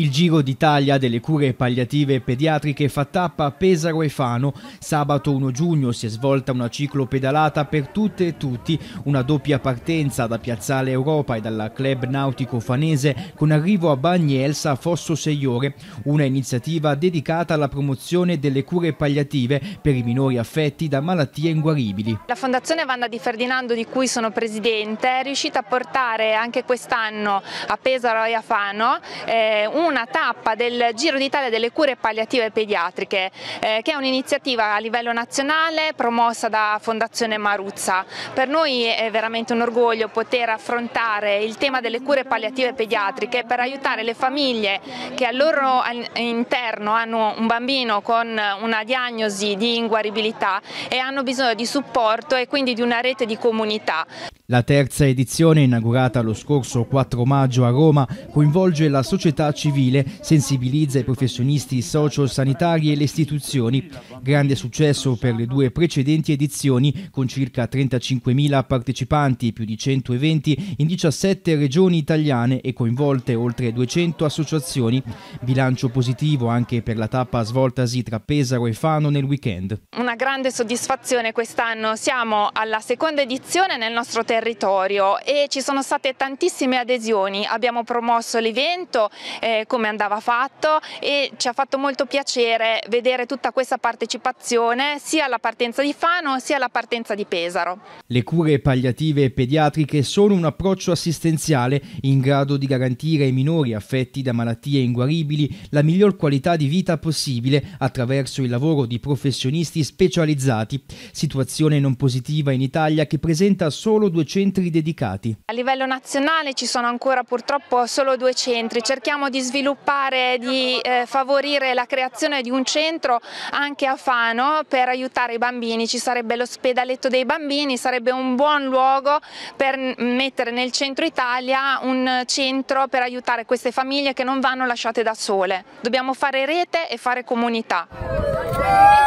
Il Giro d'Italia delle cure palliative pediatriche fa tappa a Pesaro e Fano. Sabato 1 giugno si è svolta una ciclopedalata per tutte e tutti, una doppia partenza da Piazzale Europa e dalla Club Nautico Fanese con arrivo a Bagni a Fosso Seiore, una iniziativa dedicata alla promozione delle cure palliative per i minori affetti da malattie inguaribili. La Fondazione Vanda di Ferdinando di cui sono presidente è riuscita a portare anche quest'anno a Pesaro e a Fano eh, un una tappa del Giro d'Italia delle cure palliative pediatriche, eh, che è un'iniziativa a livello nazionale promossa da Fondazione Maruzza. Per noi è veramente un orgoglio poter affrontare il tema delle cure palliative pediatriche per aiutare le famiglie che al loro interno hanno un bambino con una diagnosi di inguaribilità e hanno bisogno di supporto e quindi di una rete di comunità. La terza edizione, inaugurata lo scorso 4 maggio a Roma, coinvolge la società civile, sensibilizza i professionisti sociosanitari e le istituzioni. Grande successo per le due precedenti edizioni, con circa 35.000 partecipanti, più di 100 eventi in 17 regioni italiane e coinvolte oltre 200 associazioni. Bilancio positivo anche per la tappa svoltasi tra Pesaro e Fano nel weekend. Una grande soddisfazione quest'anno, siamo alla seconda edizione nel nostro territorio territorio e ci sono state tantissime adesioni, abbiamo promosso l'evento eh, come andava fatto e ci ha fatto molto piacere vedere tutta questa partecipazione sia alla partenza di Fano sia alla partenza di Pesaro. Le cure palliative e pediatriche sono un approccio assistenziale in grado di garantire ai minori affetti da malattie inguaribili la miglior qualità di vita possibile attraverso il lavoro di professionisti specializzati, situazione non positiva in Italia che presenta solo 200 centri dedicati. A livello nazionale ci sono ancora purtroppo solo due centri, cerchiamo di sviluppare, di eh, favorire la creazione di un centro anche a Fano per aiutare i bambini, ci sarebbe l'ospedaletto dei bambini, sarebbe un buon luogo per mettere nel centro Italia un centro per aiutare queste famiglie che non vanno lasciate da sole. Dobbiamo fare rete e fare comunità.